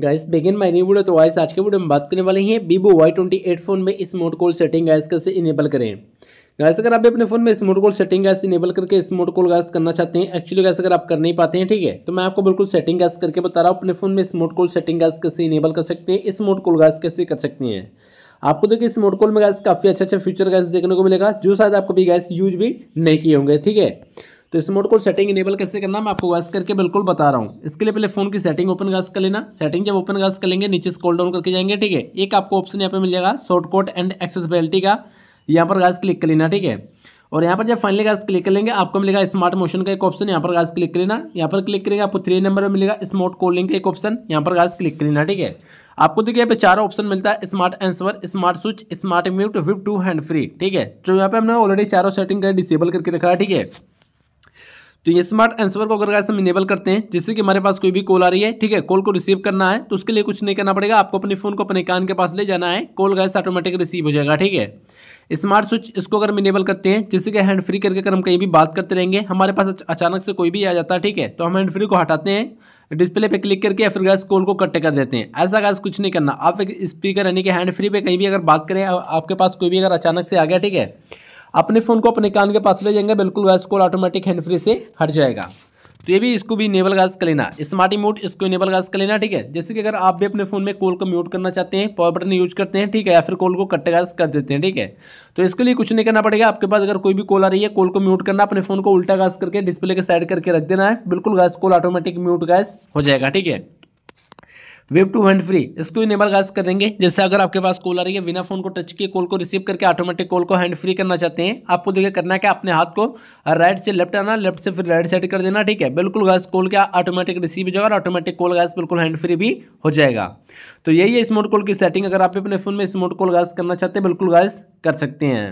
guys begin my new video तो guys आज के वीडियो में बात करने वाले हैं Vivo Y twenty eight phone में स्मोट कॉल सेटिंग गाइस कैसे इनेबल करें गैस अगर आप अपने फोन में smart call setting guys enable करके स्मोट कॉल गैस करना चाहते हैं एक्चुअली गैस अगर आप कर नहीं पाते हैं ठीक है तो मैं आपको बिल्कुल सेटिंग गैस करके बता रहा हूँ अपने फोन में स्मोट कॉल सेटिंग गैस कैसे इनेबल कर सकते हैं स्मोट कॉल गैस कैसे कर सकते हैं आपको देखिए इस मोट कॉल में गैस काफ़ी अच्छा अच्छा फ्यूचर गैस देखने को मिलेगा जो शायद आप कभी गैस यूज भी नहीं किए होंगे ठीक है तो इस मोड को सेटिंग इनेबल कैसे करना मैं आपको गैस करके बिल्कुल बता रहा हूँ इसके लिए पहले फोन की सेटिंग ओपन गैस कर लेना सेटिंग जब ओपन गैस कर लेंगे नीचे स्कॉल डाउन करके जाएंगे ठीक है एक आपको ऑप्शन यहाँ पे मिल जाएगा शॉर्टकट एंड एक्सेसबिलिटी का यहाँ पर गैस क्लिक कर लेना ठीक है और यहाँ पर जब फाइनली गैस क्लिक कर लेंगे आपको मिलेगा स्मार्ट मोशन का एक ऑप्शन यहाँ पर गैस क्लिक कर लेना यहाँ पर क्लिक करेंगे आपको थ्री नंबर में मिलेगा स्मार्ट कॉलिंग का एक ऑप्शन यहाँ पर गैस क्लिक कर लेना ठीक है आपको देखिए यहाँ पे चार ऑप्शन मिलता है smart answer smart switch smart mute wave to hand free ठीक है जो यहाँ पे हमने ऑलरेडी चारों सेटिंग का डिसेबल करके रखा है ठीक है तो ये स्मार्ट आंसर को अगर हम इनेबल करते हैं जिससे कि हमारे पास कोई भी कॉल आ रही है ठीक है कॉल को रिसीव करना है तो उसके लिए कुछ नहीं करना पड़ेगा आपको अपने फोन को अपने कान के पास ले जाना है कॉल गैस ऑटोमेटिक रिसीव हो जाएगा ठीक है स्मार्ट स्विच इसको अगर हम इनेबल करते हैं जिससे कि हैंड फ्री करके अगर हम कहीं भी बात करते रहेंगे हमारे पास अचानक से कोई भी आ जाता है ठीक है तो हम हैंड फ्री को हटाते हैं डिस्प्ले पे क्लिक करके या फिर गैस कॉल को कट कर देते हैं ऐसा गैस कुछ नहीं करना आप एक स्पीकर यानी कि हैंड फ्री पे कहीं भी अगर बात करें आपके पास कोई भी अगर अचानक से आ गया ठीक है अपने फ़ोन को अपने कान के पास ले जाएंगे बिल्कुल voice call automatic hand free से हट जाएगा तो ये भी इसको भी इनेबल गैस कर लेना स्मार्ट इमोट इसको इनेबल गाज कर लेना ठीक है जैसे कि अगर आप भी अपने फोन में कॉल को म्यूट करना चाहते हैं पावर बटन यूज करते हैं ठीक है या फिर कॉल को कट गाज कर देते हैं ठीक है तो इसके लिए कुछ नहीं करना पड़ेगा आपके पास अगर कोई भी कॉल आ रही है कॉल को म्यूट करना अपने फोन को उल्टा गाज करके डिस्प्ले के साइड करके रख देना है बिल्कुल guys call automatic mute guys हो जाएगा ठीक है वेब टू हैंड फ्री इसको इनेबल गाइस कर देंगे जैसे अगर आपके पास कॉल आ रही है बिना फोन को टच किए कॉल को रिसीव करके ऑटोमेटिक कॉल को हैंड फ्री करना चाहते हैं आपको देखिए करना क्या अपने हाथ को राइट से लेफ्ट आना लेफ्ट से फिर राइट साइड कर देना ठीक है बिल्कुल गैस कॉल का ऑटोमेटिक रिसीव हो जाएगा ऑटोमेटिक कॉल गैस बिल्कुल हैंड फ्री भी हो जाएगा तो यही है स्मार्ट कॉल की सेटिंग अगर आप अपने फोन में स्मार्ट कॉल गैस करना चाहते हैं बिल्कुल गैस कर सकते हैं